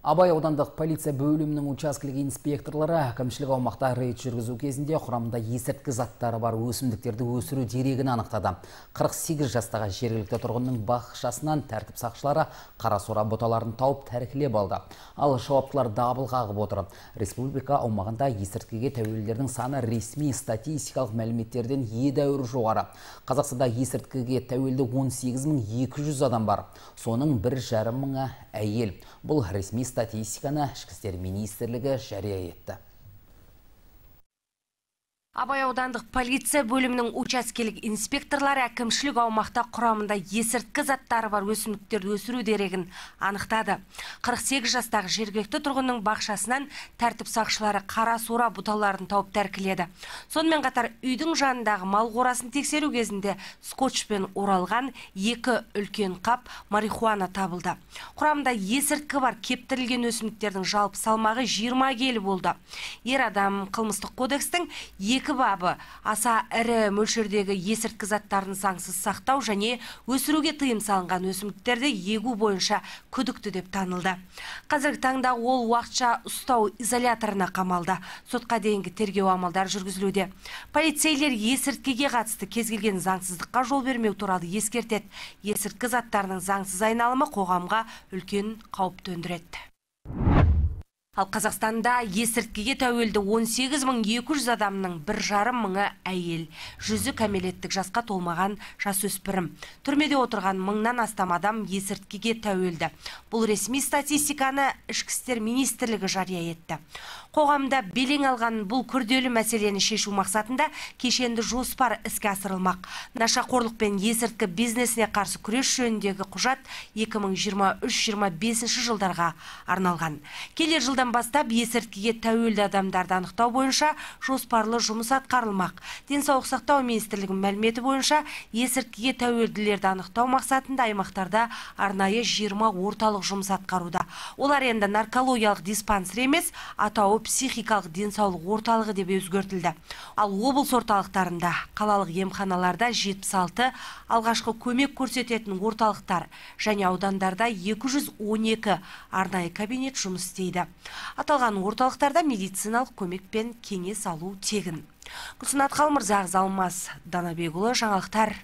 Абай аудандық полиция бөлімінің учаскілік инспекторлары әкімшілік аумақта рейд жүргізу кезінде құрамында есірткі заттары бар өсімдіктерді өсіру дерегін анықтады. 48 жастағы жергілікті тұрғынның бақшасынан тәртіп сақшылары қарасора бұталарын тауып тәркілеп алды. Ал жауаптылар дабыл қағып отыр. Республика аумағында есірткіге тәуелдердің саны ресми статистикалық мәліметтерден едәуір жоғары. Қазақстанда есірткіге тәуелді 18200 адам бар. Соның 1,5 мыңы әйел. Бұл ресми статистиканы ішкі істер министрлігі жария етті абай аудандық полиция бөлімінің учаскелік инспекторлары әкімшілік аумақта құрамында есірткі заттары бар өсімдіктерді өсіру дерегін анықтады 48 жастағы жергілікті тұрғынның бақшасынан тәртіп сақшылары қара сура бұталарын тауып тәркіледі сонымен қатар үйдің жанындағы мал қорасын тексеру кезінде скотчпен оралған екі үлкен қап марихуана табылды құрамында есірткі бар кептірілген өсімдіктердің жалпы салмағы 20 келі болды ер адам қылмыстық кодекстің екі екі бабы аса ірі мөлшердегі есірткі заттарын заңсыз сақтау және өсіруге тыйым салынған өсімдіктерді егу бойынша күдікті деп танылды қазіргі таңда ол уақытша ұстау изоляторына қамалды сотқа дейінгі тергеу амалдары жүргізілуде полицейлер есірткіге қатысты кез келген заңсыздыққа жол бермеу туралы ескертеді есірткі заттарының заңсыз айналымы қоғамға үлкен қауіп төндіреді ал қазақстанда есірткіге тәуелді 18200 адамның бір жарым мыңы әйел жүзі кәмелеттік жасқа толмаған жас өспірім. түрмеде отырған мыңнан астам адам есірткіге тәуелді бұл ресми статистиканы ішкі істер министрлігі жария етті қоғамда белең алған бұл күрделі мәселені шешу мақсатында кешенді жоспар іске асырылмақ нашақорлық пен есірткі бизнесіне қарсы күрес жөніндегі құжат 2023 2025 жылдарға арналған келер жылдан бастап есірткіге тәуелді адамдарды анықтау бойынша жоспарлы жұмыс атқарылмақ денсаулық сақтау министрлігінің мәліметі бойынша есірткіге тәуелділерді анықтау мақсатында аймақтарда арнайы 20 орталық жұмыс атқаруда олар енді наркологиялық диспансер емес атауы психикалық денсаулық орталығы деп өзгертілді ал облыс орталықтарында қалалық емханаларда 76 алғашқы көмек көрсететін орталықтар және аудандарда 212 арнайы кабинет жұмыс істейді аталған орталықтарда медициналық көмек пен кеңес алу тегін гүлсанат қалмырзақызы залмас данабекұлы жаңалықтар